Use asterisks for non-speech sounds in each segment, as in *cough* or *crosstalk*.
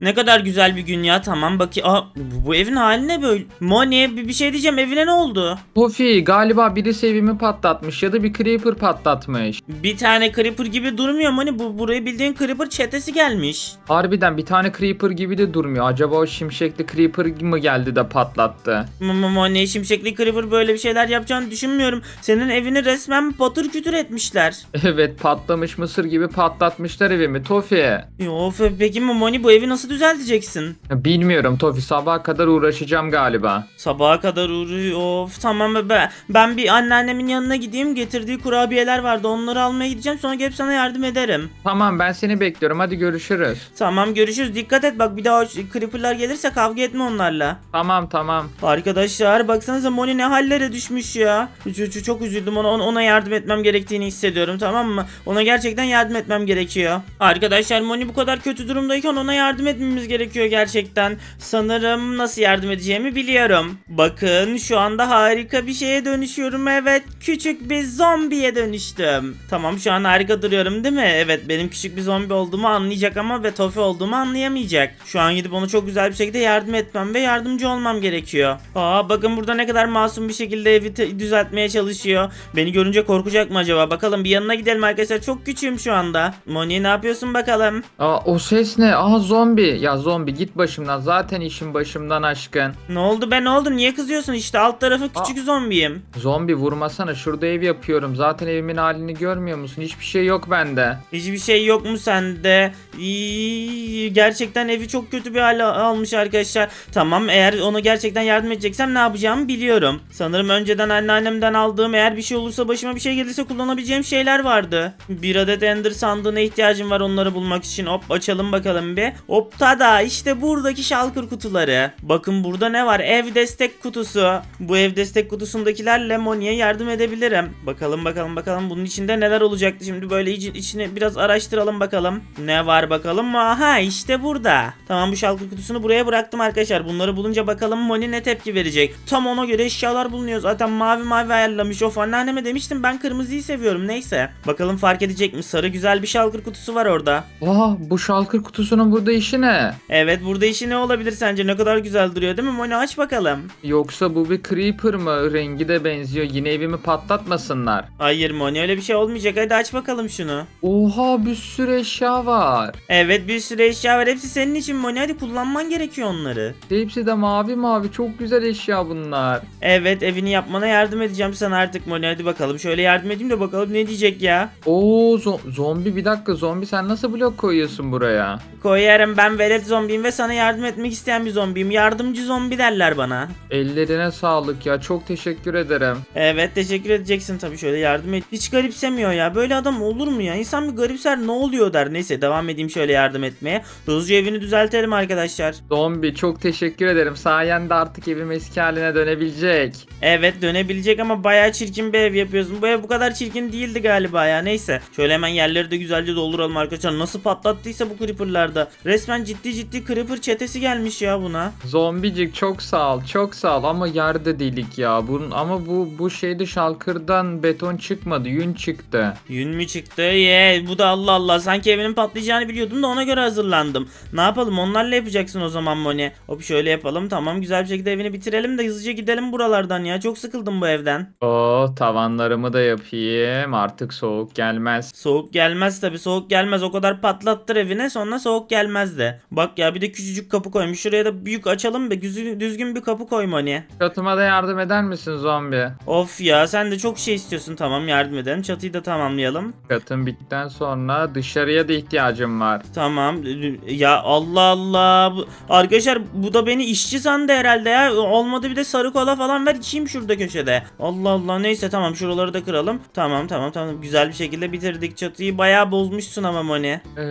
Ne kadar güzel bir gün ya tamam bak Aa, bu, bu evin haline böyle. Moni bir, bir şey diyeceğim evine ne oldu? Tofi galiba biri evimi patlatmış ya da bir creeper patlatmış. Bir tane creeper gibi durmuyor Moni bu buraya bildiğin creeper çetesi gelmiş. Harbiden bir tane creeper gibi de durmuyor. Acaba o şimşekli creeper mi geldi de patlattı? Moni şimşekli creeper böyle bir şeyler yapacağını düşünmüyorum. Senin evini resmen patır kütür etmişler. Evet patlamış mısır gibi patlatmışlar evimi Tofi. Of peki Moni bu evi nasıl nasıl düzelteceksin? Bilmiyorum Tofi sabaha kadar uğraşacağım galiba. Sabaha kadar uğruyor. Of tamam ben, ben bir anneannemin yanına gideyim. Getirdiği kurabiyeler vardı. Onları almaya gideceğim. Sonra gelip sana yardım ederim. Tamam ben seni bekliyorum. Hadi görüşürüz. Tamam görüşürüz. Dikkat et bak bir daha o creeperlar gelirse kavga etme onlarla. Tamam tamam. Arkadaşlar baksanıza Moni ne hallere düşmüş ya. Çok, çok üzüldüm ona, ona yardım etmem gerektiğini hissediyorum tamam mı? Ona gerçekten yardım etmem gerekiyor. Arkadaşlar Moni bu kadar kötü durumdayken ona yardım et etmemiz gerekiyor gerçekten. Sanırım nasıl yardım edeceğimi biliyorum. Bakın şu anda harika bir şeye dönüşüyorum. Evet küçük bir zombiye dönüştüm. Tamam şu an harika duruyorum değil mi? Evet benim küçük bir zombi olduğumu anlayacak ama ve tofi olduğumu anlayamayacak. Şu an gidip ona çok güzel bir şekilde yardım etmem ve yardımcı olmam gerekiyor. Aa bakın burada ne kadar masum bir şekilde evi düzeltmeye çalışıyor. Beni görünce korkacak mı acaba? Bakalım bir yanına gidelim arkadaşlar. Çok küçüğüm şu anda. Moni ne yapıyorsun bakalım? Aa o ses ne? Aa, zombi. Ya zombi git başımdan. Zaten işim başımdan aşkın. Ne oldu ben ne oldu? Niye kızıyorsun? İşte alt tarafı küçük Aa. zombiyim. Zombi vurmasana. Şurada ev yapıyorum. Zaten evimin halini görmüyor musun? Hiçbir şey yok bende. Hiçbir şey yok mu sende? İyi, gerçekten evi çok kötü bir hale almış arkadaşlar. Tamam eğer ona gerçekten yardım edeceksem ne yapacağımı biliyorum. Sanırım önceden anneannemden aldığım eğer bir şey olursa başıma bir şey gelirse kullanabileceğim şeyler vardı. Bir adet ender sandığına ihtiyacım var onları bulmak için. Hop açalım bakalım bir. Hop Tada işte buradaki şalkır kutuları. Bakın burada ne var? Ev destek kutusu. Bu ev destek kutusundakiler Moni'ye yardım edebilirim. Bakalım bakalım bakalım bunun içinde neler olacaktı. Şimdi böyle içini biraz araştıralım bakalım. Ne var bakalım? Aha işte burada. Tamam bu şalkır kutusunu buraya bıraktım arkadaşlar. Bunları bulunca bakalım Moni ne tepki verecek. Tam ona göre eşyalar bulunuyor. Zaten mavi mavi ayarlamış. Of anneanneme demiştim ben kırmızıyı seviyorum. Neyse. Bakalım fark edecek mi? Sarı güzel bir şalkır kutusu var orada. Aha bu şalkır kutusunun burada işi ne? düşünsene. Evet burada işi ne olabilir sence? Ne kadar güzel duruyor değil mi? Moni aç bakalım. Yoksa bu bir creeper mı? Rengi de benziyor. Yine evimi patlatmasınlar. Hayır Moni öyle bir şey olmayacak. Hadi aç bakalım şunu. Oha bir sürü eşya var. Evet bir sürü eşya var. Hepsi senin için Moni. Hadi kullanman gerekiyor onları. Hepsi de mavi mavi. Çok güzel eşya bunlar. Evet evini yapmana yardım edeceğim sana artık Moni. Hadi bakalım şöyle yardım edeyim de bakalım ne diyecek ya. Oo zo zombi bir dakika. Zombi sen nasıl blok koyuyorsun buraya? Koyarım ben ben velet zombiyim ve sana yardım etmek isteyen bir zombiyim. Yardımcı zombi derler bana. Ellerine sağlık ya. Çok teşekkür ederim. Evet teşekkür edeceksin tabii şöyle yardım et. Hiç garipsemiyor ya. Böyle adam olur mu ya? İnsan bir garipser ne oluyor der. Neyse devam edeyim şöyle yardım etmeye. Hızlıca evini düzeltelim arkadaşlar. Zombi çok teşekkür ederim. Sayende artık evim eski haline dönebilecek. Evet dönebilecek ama bayağı çirkin bir ev yapıyorsun. Bu ev bu kadar çirkin değildi galiba ya. Neyse. Şöyle hemen yerleri de güzelce dolduralım arkadaşlar. Nasıl patlattıysa bu creeperlarda. Resmen ciddi ciddi creeper çetesi gelmiş ya buna. Zombicik çok sağ ol. Çok sağ ol ama yerde delik ya. Bunun ama bu bu şeyde şalkırdan beton çıkmadı. Yün çıktı. Yün mü çıktı? Ye bu da Allah Allah. Sanki evinin patlayacağını biliyordum da ona göre hazırlandım. Ne yapalım? Onlarla yapacaksın o zaman Moni. Hop şöyle yapalım. Tamam güzel bir şekilde evini bitirelim de hızlıca gidelim buralardan ya. Çok sıkıldım bu evden. Oo oh, tavanlarımı da yapayım. Artık soğuk gelmez. Soğuk gelmez tabii. Soğuk gelmez. O kadar patlattır evine sonra soğuk gelmez de de. Bak ya bir de küçücük kapı koymuş. Şuraya da büyük açalım be. Güzü- düzgün bir kapı koyma Moni. Hani. Çatıma da yardım eder misin zombi? Of ya sen de çok şey istiyorsun. Tamam yardım edelim. Çatıyı da tamamlayalım. Çatım bitten sonra dışarıya da ihtiyacım var. Tamam. Ya Allah Allah. Arkadaşlar bu da beni işçi sandı herhalde ya. Olmadı bir de sarı kola falan ver içeyim şurada köşede. Allah Allah neyse tamam şuraları da kıralım. Tamam tamam tamam güzel bir şekilde bitirdik çatıyı. Bayağı bozmuşsun ama Moni. Ee,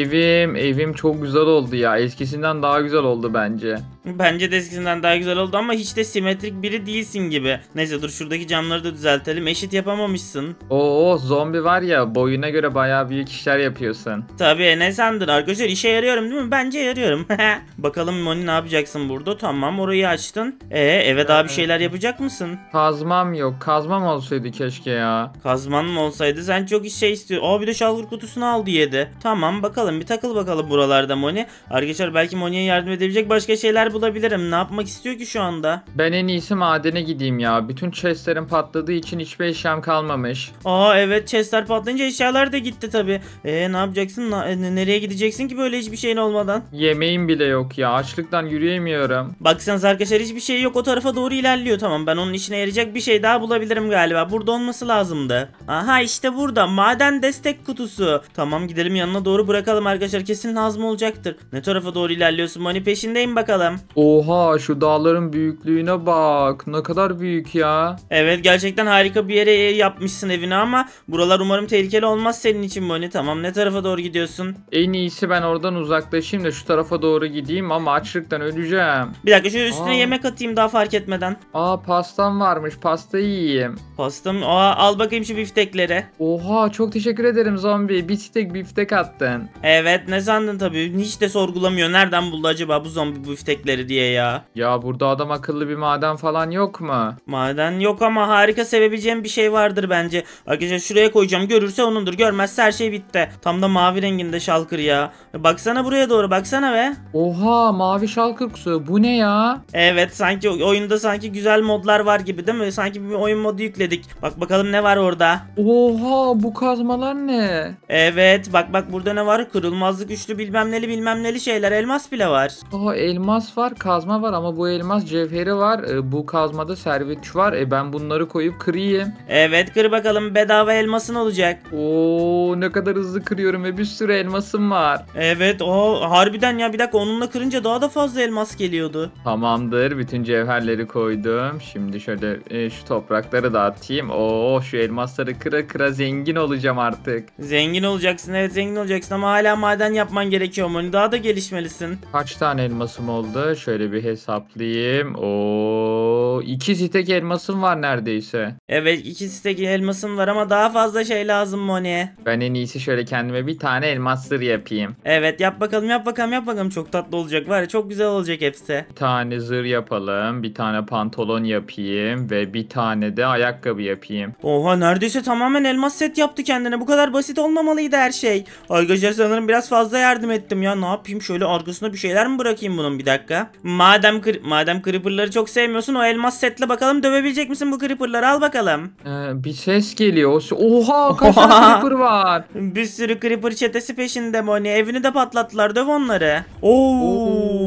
evim, evim çok çok güzel oldu ya. Eskisinden daha güzel oldu bence. Bence de eskisinden daha güzel oldu ama hiç de simetrik biri değilsin gibi. Neyse dur şuradaki camları da düzeltelim. Eşit yapamamışsın. Oo zombi var ya boyuna göre bayağı büyük işler yapıyorsun. Tabii ne sandın arkadaşlar işe yarıyorum değil mi? Bence yarıyorum. *laughs* Bakalım Moni ne yapacaksın burada? Tamam orayı açtın. Ee eve daha bir şeyler yapacak mısın? Kazmam yok. Kazmam olsaydı keşke ya. Kazman mı olsaydı sen çok iş şey istiyorsun. Aa bir de şalgır kutusunu aldı yedi. Tamam bakalım bir takıl bakalım buralarda Moni. Arkadaşlar belki Moni'ye yardım edebilecek başka şeyler bulabilirim. Ne yapmak istiyor ki şu anda? Ben en iyisi madene gideyim ya. Bütün chestlerim patladığı için hiçbir eşyam kalmamış. Aa evet chestler patlayınca eşyalar da gitti tabi. Ee ne yapacaksın? E, nereye gideceksin ki böyle hiçbir şeyin olmadan? Yemeğim bile yok ya. Açlıktan yürüyemiyorum. Baksanız arkadaşlar hiçbir şey yok. O tarafa doğru ilerliyor. Tamam ben onun işine yarayacak bir şey daha bulabilirim galiba. Burada olması lazımdı. Aha işte burada. Maden destek kutusu. Tamam gidelim yanına doğru bırakalım arkadaşlar. Kesin lazım olacaktır. Ne tarafa doğru ilerliyorsun? Moni peşindeyim bakalım. Oha şu dağların büyüklüğüne bak. Ne kadar büyük ya. Evet gerçekten harika bir yere yapmışsın evini ama buralar umarım tehlikeli olmaz senin için Bonnie Tamam ne tarafa doğru gidiyorsun? En iyisi ben oradan uzaklaşayım da şu tarafa doğru gideyim ama açlıktan öleceğim. Bir dakika şu üstüne Aa. yemek atayım daha fark etmeden. Aa pastam varmış pasta yiyeyim. Pastam Aa, al bakayım şu biftekleri. Oha çok teşekkür ederim zombi. Bir tek biftek attın. Evet ne sandın tabii hiç de sorgulamıyor. Nereden buldu acaba bu zombi biftekleri? setleri diye ya. Ya burada adam akıllı bir maden falan yok mu? Maden yok ama harika sevebileceğim bir şey vardır bence. Arkadaşlar şuraya koyacağım. Görürse onundur. Görmezse her şey bitti. Tam da mavi renginde şalkır ya. E, baksana buraya doğru baksana be. Oha mavi şalkır kusu. Bu ne ya? Evet sanki oyunda sanki güzel modlar var gibi değil mi? Sanki bir oyun modu yükledik. Bak bakalım ne var orada. Oha bu kazmalar ne? Evet bak bak burada ne var? Kırılmazlık güçlü bilmem neli bilmem neli şeyler. Elmas bile var. Oha elmas var var, kazma var ama bu elmas cevheri var. E, bu kazmada servet var. E, ben bunları koyup kırayım. Evet kır bakalım bedava elmasın olacak. Oo ne kadar hızlı kırıyorum ve bir sürü elmasım var. Evet o harbiden ya bir dakika onunla kırınca daha da fazla elmas geliyordu. Tamamdır. Bütün cevherleri koydum. Şimdi şöyle e, şu toprakları da atayım. Oo şu elmasları kıra kıra zengin olacağım artık. Zengin olacaksın evet zengin olacaksın ama hala maden yapman gerekiyor Moni. Daha da gelişmelisin. Kaç tane elmasım oldu? Şöyle bir hesaplayayım. O iki stek elmasım var neredeyse. Evet iki stek elmasım var ama daha fazla şey lazım Moni. Ben en iyisi şöyle kendime bir tane elmas zırh yapayım. Evet yap bakalım yap bakalım yap bakalım. Çok tatlı olacak var ya çok güzel olacak hepsi. Bir tane zır yapalım. Bir tane pantolon yapayım. Ve bir tane de ayakkabı yapayım. Oha neredeyse tamamen elmas set yaptı kendine. Bu kadar basit olmamalıydı her şey. Arkadaşlar sanırım biraz fazla yardım ettim ya. Ne yapayım şöyle arkasına bir şeyler mi bırakayım bunun bir dakika dakika. Madem madem creeper'ları çok sevmiyorsun o elmas setle bakalım dövebilecek misin bu creeper'ları al bakalım. Ee, bir ses geliyor. Oha *laughs* kaç tane creeper var. Bir sürü creeper çetesi peşinde Moni. Evini de patlattılar döv onları. Oo. Oo.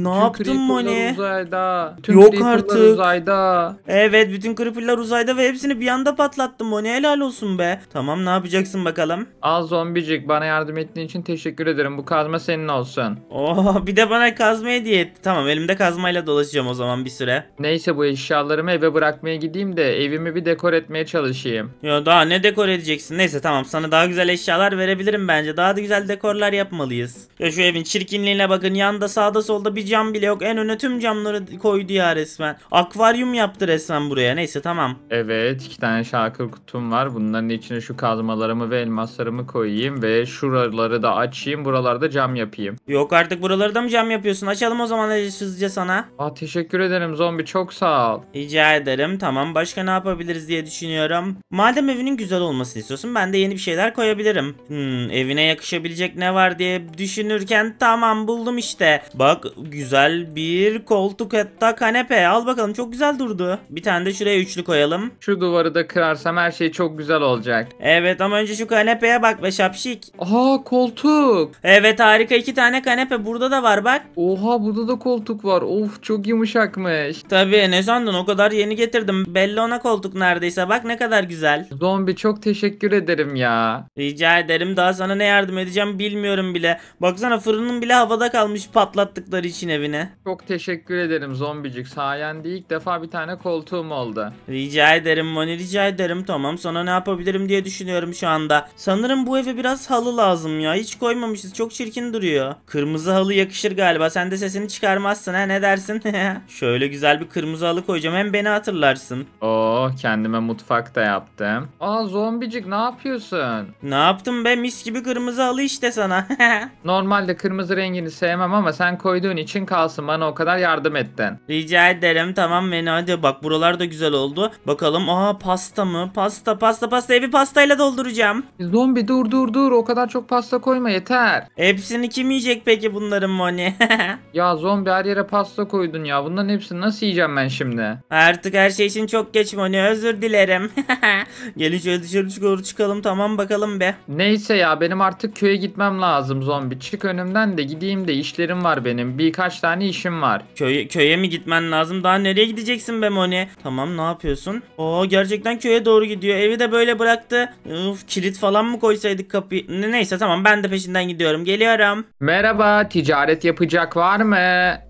Ne Tüm yaptın Moni? uzayda. Tüm Yok artık. uzayda. Evet bütün creeperlar uzayda ve hepsini bir anda patlattım Moni helal olsun be. Tamam ne yapacaksın bakalım? Al zombicik bana yardım ettiğin için teşekkür ederim. Bu kazma senin olsun. Oo oh, bir de bana kazma hediye etti. Tamam elimde kazmayla dolaşacağım o zaman bir süre. Neyse bu eşyalarımı eve bırakmaya gideyim de evimi bir dekor etmeye çalışayım. Ya daha ne dekor edeceksin? Neyse tamam sana daha güzel eşyalar verebilirim bence. Daha da güzel dekorlar yapmalıyız. Ya şu evin çirkinliğine bakın. Yanda sağda solda bir cam bile yok. En öne tüm camları koydu ya resmen. Akvaryum yaptı resmen buraya. Neyse tamam. Evet iki tane şakır kutum var. Bunların içine şu kazmalarımı ve elmaslarımı koyayım ve şuraları da açayım. Buralarda cam yapayım. Yok artık buraları da mı cam yapıyorsun? Açalım o zaman hızlıca sana. Aa ah, teşekkür ederim zombi çok sağ ol. Rica ederim. Tamam başka ne yapabiliriz diye düşünüyorum. Madem evinin güzel olmasını istiyorsun ben de yeni bir şeyler koyabilirim. Hmm, evine yakışabilecek ne var diye düşünürken tamam buldum işte. Bak güzel bir koltuk hatta kanepe. Al bakalım çok güzel durdu. Bir tane de şuraya üçlü koyalım. Şu duvarı da kırarsam her şey çok güzel olacak. Evet ama önce şu kanepeye bak be şapşik. Aha koltuk. Evet harika iki tane kanepe burada da var bak. Oha burada da koltuk var. Of çok yumuşakmış. Tabii ne sandın o kadar yeni getirdim. Belli ona koltuk neredeyse bak ne kadar güzel. Zombi çok teşekkür ederim ya. Rica ederim daha sana ne yardım edeceğim bilmiyorum bile. Baksana fırının bile havada kalmış patlattıkları için evine. Çok teşekkür ederim zombicik. Sayende ilk defa bir tane koltuğum oldu. Rica ederim Moni rica ederim. Tamam sana ne yapabilirim diye düşünüyorum şu anda. Sanırım bu eve biraz halı lazım ya. Hiç koymamışız. Çok çirkin duruyor. Kırmızı halı yakışır galiba. Sen de sesini çıkarmazsın ha ne dersin? *laughs* Şöyle güzel bir kırmızı halı koyacağım. Hem beni hatırlarsın. Oo oh, kendime mutfakta yaptım. Aa zombicik ne yapıyorsun? Ne yaptım be mis gibi kırmızı halı işte sana. *laughs* Normalde kırmızı rengini sevmem ama sen koyduğun için için kalsın bana o kadar yardım ettin. Rica ederim tamam beni hadi bak buralar da güzel oldu. Bakalım aa pasta mı? Pasta pasta pasta evi pastayla dolduracağım. Zombi dur dur dur o kadar çok pasta koyma yeter. Hepsini kim yiyecek peki bunların Moni? *laughs* ya zombi her yere pasta koydun ya bunların hepsini nasıl yiyeceğim ben şimdi? Artık her şey için çok geç Moni özür dilerim. *laughs* Gelin şöyle dışarı doğru çıkalım tamam bakalım be. Neyse ya benim artık köye gitmem lazım zombi. Çık önümden de gideyim de işlerim var benim. Birkaç kaç tane işim var. Köye, köye mi gitmen lazım? Daha nereye gideceksin be Moni? Tamam ne yapıyorsun? Oo gerçekten köye doğru gidiyor. Evi de böyle bıraktı. Uf kilit falan mı koysaydık kapıyı? Neyse tamam ben de peşinden gidiyorum. Geliyorum. Merhaba ticaret yapacak var mı?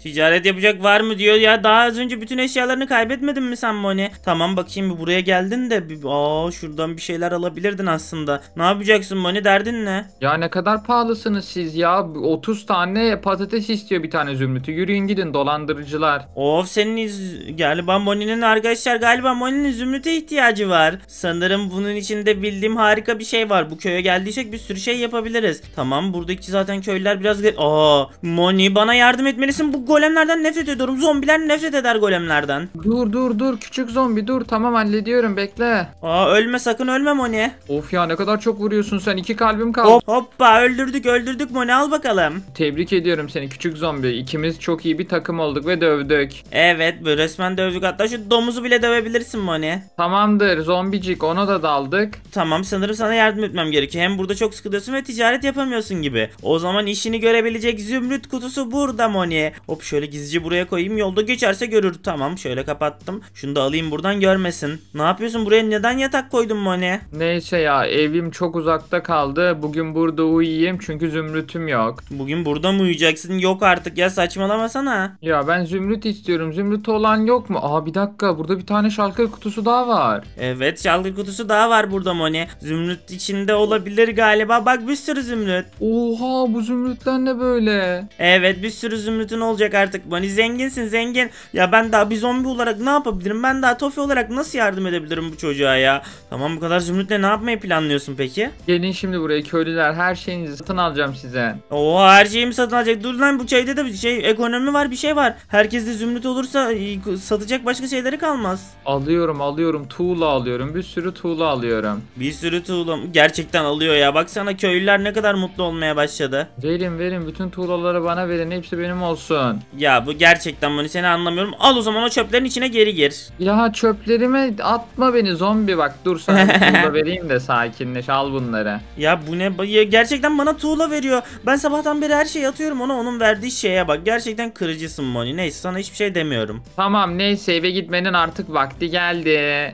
Ticaret yapacak var mı diyor ya. Daha az önce bütün eşyalarını kaybetmedin mi sen Moni? Tamam bakayım bir buraya geldin de. Bir, aa şuradan bir şeyler alabilirdin aslında. Ne yapacaksın Moni derdin ne? Ya ne kadar pahalısınız siz ya. 30 tane patates istiyor bir tane zümrüt zümrütü. Yürüyün gidin dolandırıcılar. Of senin iz... galiba Moni'nin arkadaşlar galiba Moni'nin zümrüte ihtiyacı var. Sanırım bunun içinde bildiğim harika bir şey var. Bu köye geldiysek bir sürü şey yapabiliriz. Tamam buradaki zaten köylüler biraz... Aa Moni bana yardım etmelisin. Bu golemlerden nefret ediyorum. Zombiler nefret eder golemlerden. Dur dur dur küçük zombi dur. Tamam hallediyorum bekle. Aa ölme sakın ölme Moni. Of ya ne kadar çok vuruyorsun sen. iki kalbim kaldı. Hop, hoppa öldürdük öldürdük Moni al bakalım. Tebrik ediyorum seni küçük zombi. İki ikimiz çok iyi bir takım olduk ve dövdük. Evet bu resmen dövdük hatta şu domuzu bile dövebilirsin Moni. Tamamdır zombicik onu da daldık. Tamam sanırım sana yardım etmem gerekiyor. Hem burada çok sıkılıyorsun ve ticaret yapamıyorsun gibi. O zaman işini görebilecek zümrüt kutusu burada Moni. Hop şöyle gizlice buraya koyayım yolda geçerse görür. Tamam şöyle kapattım. Şunu da alayım buradan görmesin. Ne yapıyorsun buraya neden yatak koydun Moni? Neyse ya evim çok uzakta kaldı. Bugün burada uyuyayım çünkü zümrütüm yok. Bugün burada mı uyuyacaksın? Yok artık ya saçmalamasana. Ya ben zümrüt istiyorum. Zümrüt olan yok mu? Aa bir dakika burada bir tane şalkır kutusu daha var. Evet şalkır kutusu daha var burada Moni. Zümrüt içinde olabilir galiba. Bak bir sürü zümrüt. Oha bu zümrütler ne böyle? Evet bir sürü zümrütün olacak artık Moni. Zenginsin zengin. Ya ben daha bir zombi olarak ne yapabilirim? Ben daha Tofi olarak nasıl yardım edebilirim bu çocuğa ya? Tamam bu kadar zümrütle ne yapmayı planlıyorsun peki? Gelin şimdi buraya köylüler her şeyinizi satın alacağım size. Oha her şeyimi satın alacak. Dur lan bu çayda da bir şey şey ekonomi var bir şey var. Herkes de zümrüt olursa e, satacak başka şeyleri kalmaz. Alıyorum alıyorum tuğla alıyorum bir sürü tuğla alıyorum. Bir sürü tuğla gerçekten alıyor ya. Baksana köylüler ne kadar mutlu olmaya başladı. Verin verin bütün tuğlaları bana verin hepsi benim olsun. Ya bu gerçekten bunu seni anlamıyorum. Al o zaman o çöplerin içine geri gir. Ya çöplerime atma beni zombi bak dur sana bir *laughs* tuğla vereyim de sakinleş al bunları. Ya bu ne ya gerçekten bana tuğla veriyor. Ben sabahtan beri her şeyi atıyorum ona onun verdiği şeye bak gerçekten kırıcısın Moni. Neyse sana hiçbir şey demiyorum. Tamam neyse eve gitmenin artık vakti geldi.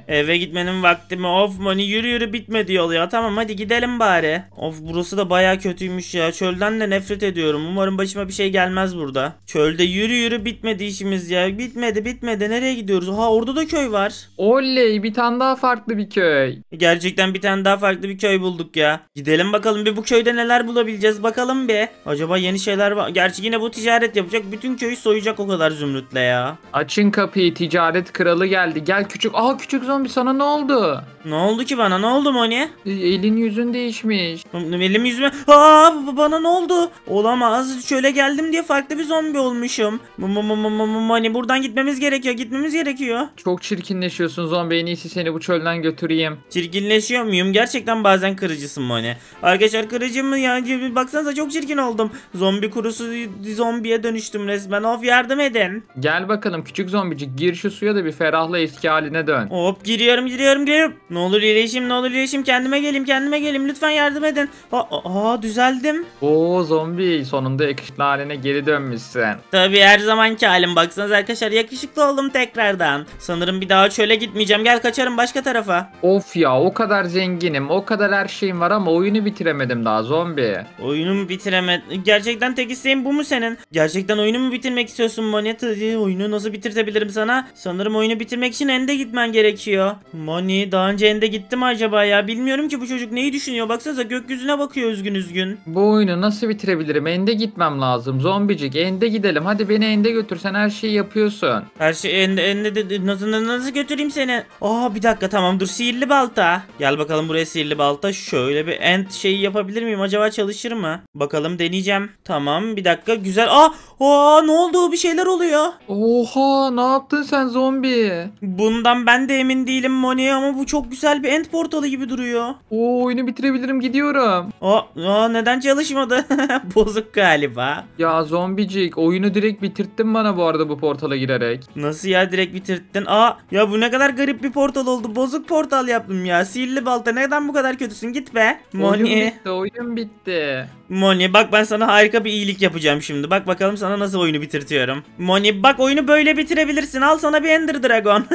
Eve gitmenin vakti mi? Of Moni yürü yürü bitmedi yol ya. Tamam hadi gidelim bari. Of burası da baya kötüymüş ya. Çölden de nefret ediyorum. Umarım başıma bir şey gelmez burada. Çölde yürü yürü bitmedi işimiz ya. Bitmedi bitmedi. Nereye gidiyoruz? Ha orada da köy var. Oley bir tane daha farklı bir köy. Gerçekten bir tane daha farklı bir köy bulduk ya. Gidelim bakalım bir bu köyde neler bulabileceğiz bakalım bir. Acaba yeni şeyler var. Gerçi yine bu ticaret yapacak. Bütün köyü soyacak o kadar zümrütle ya. Açın kapıyı ticaret kralı geldi. Gel küçük. Aa küçük zombi sana ne oldu? Ne oldu ki bana? Ne oldu Moni? E, elin yüzün değişmiş. Elim yüzüme... Aa bana ne oldu? Olamaz. Şöyle geldim diye farklı bir zombi olmuşum. Moni buradan gitmemiz gerekiyor. Gitmemiz gerekiyor. Çok çirkinleşiyorsun zombi. En iyisi seni bu çölden götüreyim. Çirkinleşiyor muyum? Gerçekten bazen kırıcısın Moni. Arkadaşlar kırıcı mı? Yani baksanıza çok çirkin oldum. Zombi kurusu zombiye dönüştüm resmen. Of yardım edin. Gel bakalım küçük zombicik gir şu suya da bir ferahla eski haline dön. Hop giriyorum giriyorum giriyorum. Ne olur iyileşim ne olur iyileşim kendime gelim kendime gelim lütfen yardım edin. Aa, aa düzeldim. Oo zombi sonunda yakışıklı haline geri dönmüşsün. Tabii her zamanki halim baksanız arkadaşlar yakışıklı oldum tekrardan. Sanırım bir daha çöle gitmeyeceğim gel kaçarım başka tarafa. Of ya o kadar zenginim o kadar her şeyim var ama oyunu bitiremedim daha zombi. Oyunu mu bitiremedin? Gerçekten tek isteğin bu mu senin? Gerçekten Gerçekten oyunu mu bitirmek istiyorsun Bonnie? Ee, oyunu nasıl bitirtebilirim sana? Sanırım oyunu bitirmek için ende gitmen gerekiyor. Bonnie daha önce ende gitti mi acaba ya? Bilmiyorum ki bu çocuk neyi düşünüyor. Baksanıza gökyüzüne bakıyor üzgün üzgün. Bu oyunu nasıl bitirebilirim? Ende gitmem lazım. Zombicik ende gidelim. Hadi beni ende götür. Sen her şeyi yapıyorsun. Her şey ende, ende de, nasıl, nasıl götüreyim seni? Aa bir dakika tamam dur sihirli balta. Gel bakalım buraya sihirli balta. Şöyle bir end şeyi yapabilir miyim? Acaba çalışır mı? Bakalım deneyeceğim. Tamam bir dakika güzel. Aa Aa ne oldu bir şeyler oluyor. Oha ne yaptın sen zombi? Bundan ben de emin değilim Moni ama bu çok güzel bir end portalı gibi duruyor. Oo oyunu bitirebilirim gidiyorum. Aa, aa neden çalışmadı? *laughs* Bozuk galiba. Ya zombicik oyunu direkt bitirttin bana bu arada bu portala girerek. Nasıl ya direkt bitirttin? Aa ya bu ne kadar garip bir portal oldu. Bozuk portal yaptım ya. Sihirli balta neden bu kadar kötüsün git be. Moni. Oyun bitti oyun bitti. Moni bak ben sana harika bir iyilik yapacağım şimdi. Bak bakalım Tam sana nasıl oyunu bitirtiyorum. Moni bak oyunu böyle bitirebilirsin. Al sana bir Ender Dragon. *laughs*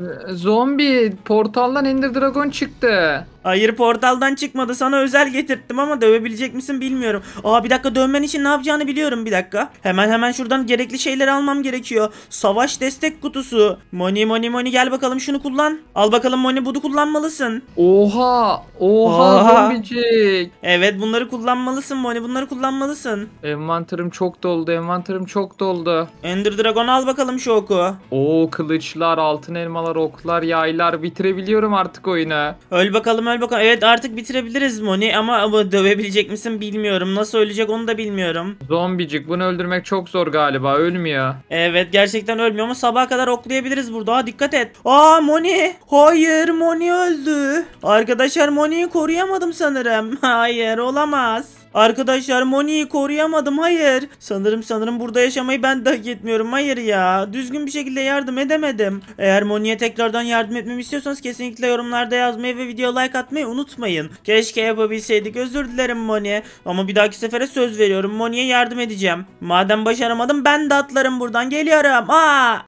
Ee, zombi portaldan Ender Dragon çıktı. Hayır portaldan çıkmadı. Sana özel getirttim ama dövebilecek misin bilmiyorum. Aa bir dakika dövmen için ne yapacağını biliyorum bir dakika. Hemen hemen şuradan gerekli şeyleri almam gerekiyor. Savaş destek kutusu. Moni moni moni gel bakalım şunu kullan. Al bakalım moni bunu kullanmalısın. Oha. Oha, Oha. zombicik. Evet bunları kullanmalısın moni bunları kullanmalısın. Envanterim çok doldu. Envanterim çok doldu. Ender Dragon al bakalım şu oku. Oo kılıçlar, altın elmalar, oklar, yaylar. Bitirebiliyorum artık oyunu. Öl bakalım öl Hal bakalım. Evet artık bitirebiliriz Moni ama dövebilecek misin bilmiyorum. Nasıl ölecek onu da bilmiyorum. Zombicik bunu öldürmek çok zor galiba. Ölmüyor. Evet gerçekten ölmüyor ama sabaha kadar oklayabiliriz burada. Ha, dikkat et. Aa Moni. Hayır Moni öldü. Arkadaşlar Moni'yi koruyamadım sanırım. *laughs* Hayır olamaz. Arkadaşlar Moni'yi koruyamadım. Hayır. Sanırım sanırım burada yaşamayı ben de hak etmiyorum. Hayır ya. Düzgün bir şekilde yardım edemedim. Eğer Moni'ye tekrardan yardım etmemi istiyorsanız kesinlikle yorumlarda yazmayı ve video like atmayı unutmayın. Keşke yapabilseydik. Özür dilerim Moni. Ama bir dahaki sefere söz veriyorum. Moni'ye yardım edeceğim. Madem başaramadım ben de atlarım buradan. Geliyorum. Aa!